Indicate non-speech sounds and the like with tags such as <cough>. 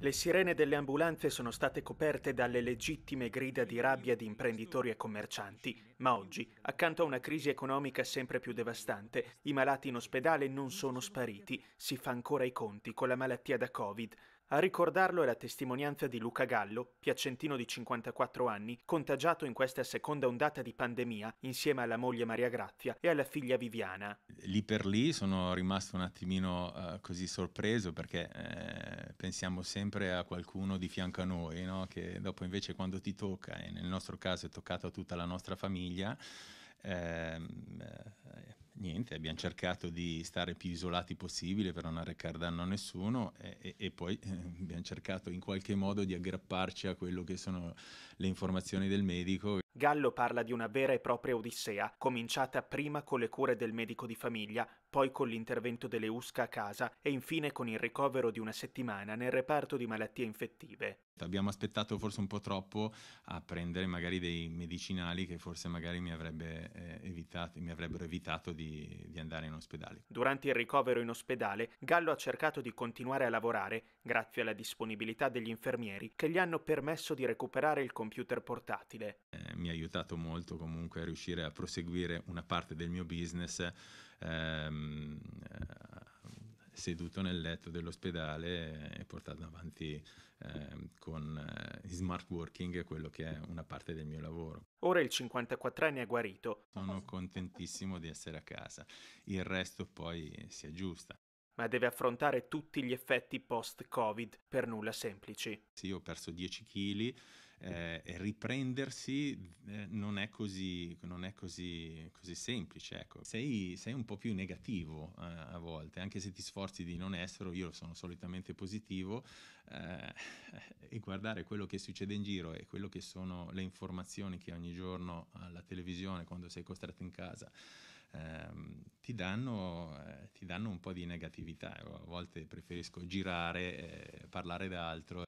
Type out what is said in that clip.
Le sirene delle ambulanze sono state coperte dalle legittime grida di rabbia di imprenditori e commercianti, ma oggi, accanto a una crisi economica sempre più devastante, i malati in ospedale non sono spariti, si fa ancora i conti con la malattia da Covid, a ricordarlo è la testimonianza di Luca Gallo, piacentino di 54 anni, contagiato in questa seconda ondata di pandemia insieme alla moglie Maria Grazia e alla figlia Viviana. Lì per lì sono rimasto un attimino uh, così sorpreso perché eh, pensiamo sempre a qualcuno di fianco a noi, no? che dopo invece quando ti tocca, e nel nostro caso è toccato a tutta la nostra famiglia, ehm, eh, niente, abbiamo cercato di stare più isolati possibile per non arrecare danno a nessuno e, e poi eh, abbiamo cercato in qualche modo di aggrapparci a quello che sono le informazioni del medico. Gallo parla di una vera e propria odissea, cominciata prima con le cure del medico di famiglia, poi con l'intervento delle USCA a casa e infine con il ricovero di una settimana nel reparto di malattie infettive. Abbiamo aspettato forse un po' troppo a prendere magari dei medicinali che forse magari mi, avrebbe, eh, evitato, mi avrebbero evitato di, di andare in ospedale. Durante il ricovero in ospedale, Gallo ha cercato di continuare a lavorare grazie alla disponibilità degli infermieri che gli hanno permesso di recuperare il computer portatile. Eh, mi mi ha aiutato molto comunque a riuscire a proseguire una parte del mio business ehm, eh, seduto nel letto dell'ospedale e portando avanti eh, con eh, smart working quello che è una parte del mio lavoro. Ora il 54enne è guarito. Sono contentissimo di essere a casa, il resto poi si aggiusta. Ma deve affrontare tutti gli effetti post-Covid, per nulla semplici. Sì, ho perso 10 kg eh, riprendersi eh, non è così, non è così, così semplice. Ecco. Sei, sei, un po' più negativo eh, a volte, anche se ti sforzi di non esserlo, io sono solitamente positivo eh, <laughs> e guardare quello che succede in giro e quello che sono le informazioni che ogni giorno alla televisione quando sei costretto in casa ehm, ti, danno, eh, ti, danno, un po' di negatività. A volte preferisco girare, parlare d'altro.